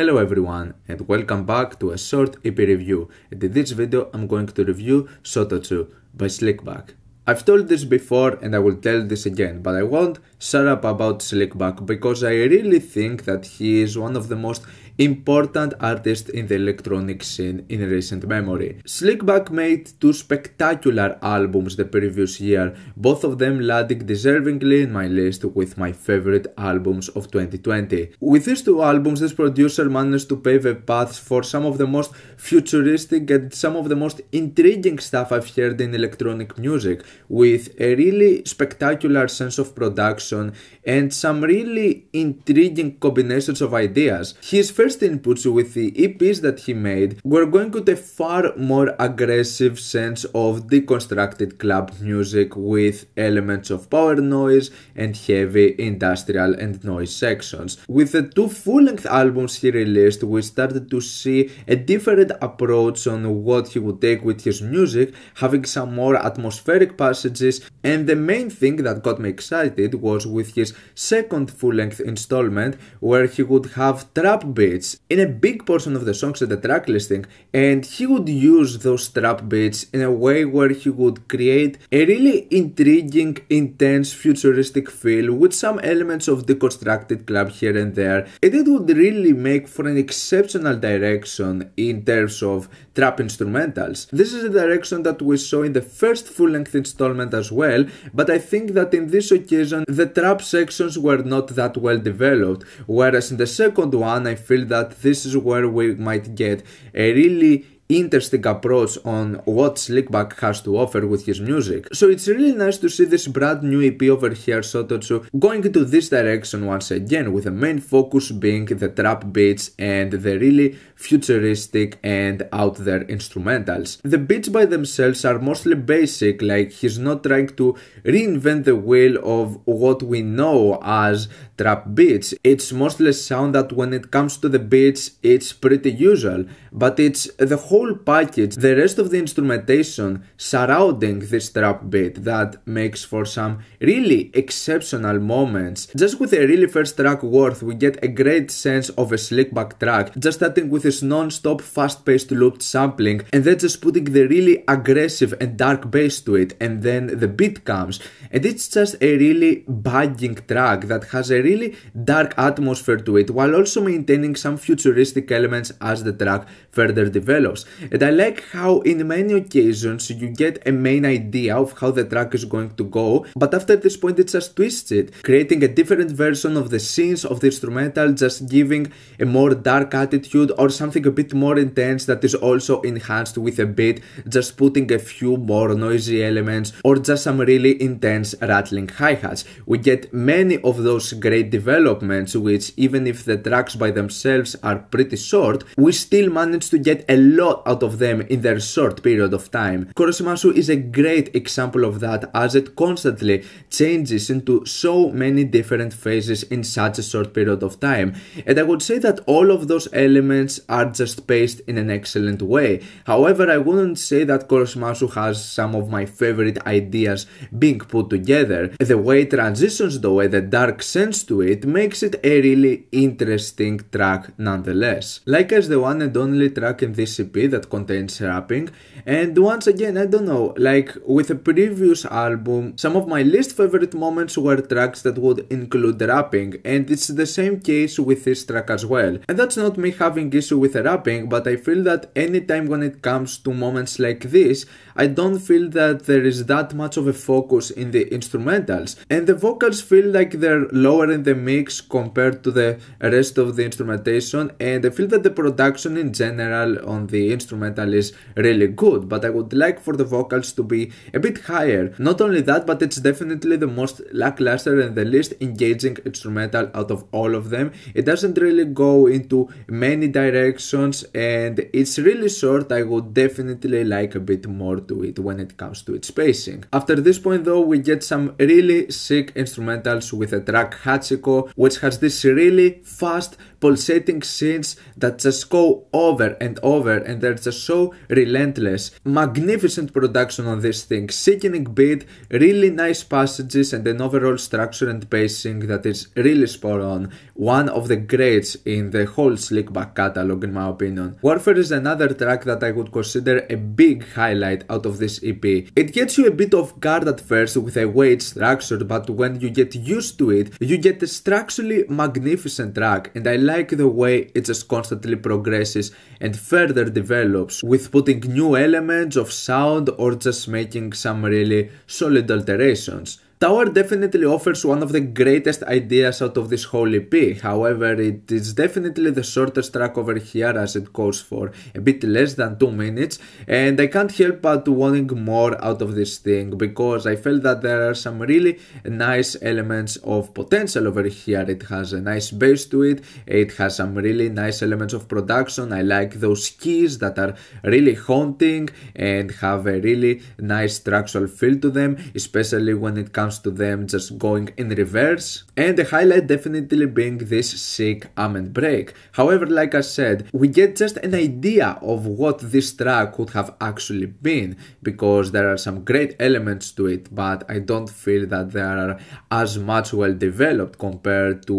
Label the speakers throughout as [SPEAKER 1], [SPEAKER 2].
[SPEAKER 1] Hello everyone and welcome back to a short EP review and in this video I'm going to review 2 by Slickback. I've told this before and I will tell this again but I won't shut up about Slickback because I really think that he is one of the most important artist in the electronic scene in recent memory. Slickback made two spectacular albums the previous year, both of them landing deservingly in my list with my favorite albums of 2020. With these two albums, this producer managed to pave a path for some of the most futuristic and some of the most intriguing stuff I've heard in electronic music, with a really spectacular sense of production and some really intriguing combinations of ideas. His first first inputs with the EPs that he made were going to a far more aggressive sense of deconstructed club music with elements of power noise and heavy industrial and noise sections. With the two full-length albums he released, we started to see a different approach on what he would take with his music, having some more atmospheric passages, and the main thing that got me excited was with his second full-length installment, where he would have trap beats beats in a big portion of the songs in the track listing, and he would use those trap beats in a way where he would create a really intriguing, intense, futuristic feel with some elements of deconstructed club here and there, and it would really make for an exceptional direction in terms of trap instrumentals. This is a direction that we saw in the first full length installment as well, but I think that in this occasion the trap sections were not that well developed, whereas in the second one I feel that this is where we might get a really interesting approach on what Slickback has to offer with his music. So it's really nice to see this brand new EP over here, Sototsu, going into this direction once again, with the main focus being the trap beats and the really futuristic and out there instrumentals. The beats by themselves are mostly basic, like he's not trying to reinvent the wheel of what we know as trap beats. It's mostly sound that when it comes to the beats, it's pretty usual, but it's the whole whole package, the rest of the instrumentation surrounding this trap beat that makes for some really exceptional moments. Just with a really first track worth, we get a great sense of a slickback track, just starting with this non-stop fast-paced looped sampling and then just putting the really aggressive and dark bass to it and then the beat comes. And it's just a really biting track that has a really dark atmosphere to it while also maintaining some futuristic elements as the track further develops. And I like how in many occasions you get a main idea of how the track is going to go, but after this point it just twisted, creating a different version of the scenes of the instrumental, just giving a more dark attitude or something a bit more intense that is also enhanced with a beat, just putting a few more noisy elements or just some really intense rattling hi-hats. We get many of those great developments which even if the tracks by themselves are pretty short, we still manage to get a lot out of them in their short period of time. Kuroshimasu is a great example of that as it constantly changes into so many different phases in such a short period of time. And I would say that all of those elements are just paced in an excellent way. However, I wouldn't say that Kuroshimasu has some of my favorite ideas being put together. The way it transitions, the way the dark sense to it, makes it a really interesting track nonetheless. Like as the one and only track in this EP, that contains rapping. And once again, I don't know, like with the previous album, some of my least favorite moments were tracks that would include rapping, and it's the same case with this track as well. And that's not me having issue with the rapping, but I feel that anytime when it comes to moments like this, I don't feel that there is that much of a focus in the instrumentals. And the vocals feel like they're lower in the mix compared to the rest of the instrumentation, and I feel that the production in general on the instrumental is really good, but I would like for the vocals to be a bit higher. Not only that, but it's definitely the most lackluster and the least engaging instrumental out of all of them. It doesn't really go into many directions and it's really short. I would definitely like a bit more to it when it comes to its spacing. After this point though, we get some really sick instrumentals with a track Hachiko, which has this really fast pulsating synths that just go over and over and and there's a so relentless, magnificent production on this thing. Sickening beat, really nice passages, and an overall structure and pacing that is really spot on. One of the greats in the whole Slickback catalog, in my opinion. Warfare is another track that I would consider a big highlight out of this EP. It gets you a bit off guard at first with a weird structure, but when you get used to it, you get a structurally magnificent track, and I like the way it just constantly progresses and further develops develops with putting new elements of sound or just making some really solid alterations Tower definitely offers one of the greatest ideas out of this whole EP, however it is definitely the shortest track over here as it goes for a bit less than 2 minutes and I can't help but wanting more out of this thing because I felt that there are some really nice elements of potential over here. It has a nice bass to it, it has some really nice elements of production, I like those keys that are really haunting and have a really nice structural feel to them, especially when it comes comes to them just going in reverse. And the highlight definitely being this sick Amen break. However, like I said, we get just an idea of what this track could have actually been because there are some great elements to it, but I don't feel that they are as much well developed compared to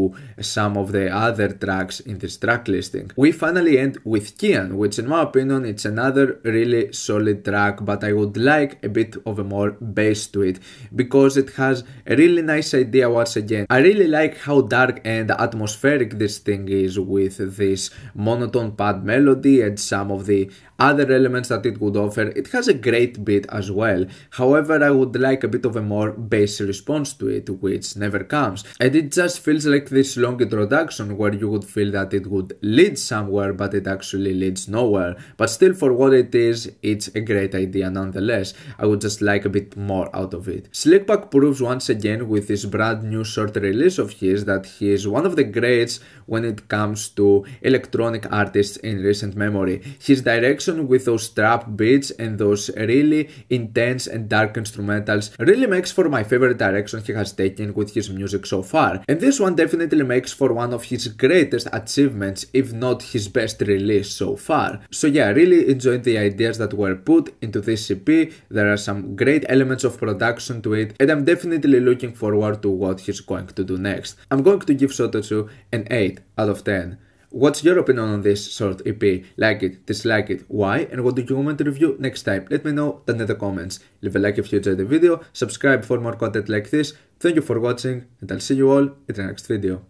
[SPEAKER 1] some of the other tracks in this track listing. We finally end with Kian, which in my opinion it's another really solid track, but I would like a bit of a more bass to it because it has a really nice idea once again. I really like how dark and atmospheric this thing is with this monotone pad melody and some of the other elements that it would offer. It has a great beat as well. However, I would like a bit of a more bass response to it, which never comes. And it just feels like this long introduction where you would feel that it would lead somewhere, but it actually leads nowhere. But still, for what it is, it's a great idea nonetheless. I would just like a bit more out of it. Slickback proves once again with this brand new short release of his that he is one of the greats when it comes to electronic artists in recent memory. His direction with those trap beats and those really intense and dark instrumentals really makes for my favorite direction he has taken with his music so far. And this one definitely makes for one of his greatest achievements, if not his best release so far. So yeah, I really enjoyed the ideas that were put into this EP, there are some great elements of production to it, and I'm definitely looking forward to what he's going to do next. I'm going to give Sototsu an 8 out of 10. What's your opinion on this short EP? Like it, dislike it, why, and what do you want me to review next time? Let me know down in the comments. Leave a like if you enjoyed the video, subscribe for more content like this. Thank you for watching, and I'll see you all in the next video.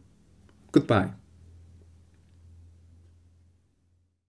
[SPEAKER 1] Goodbye.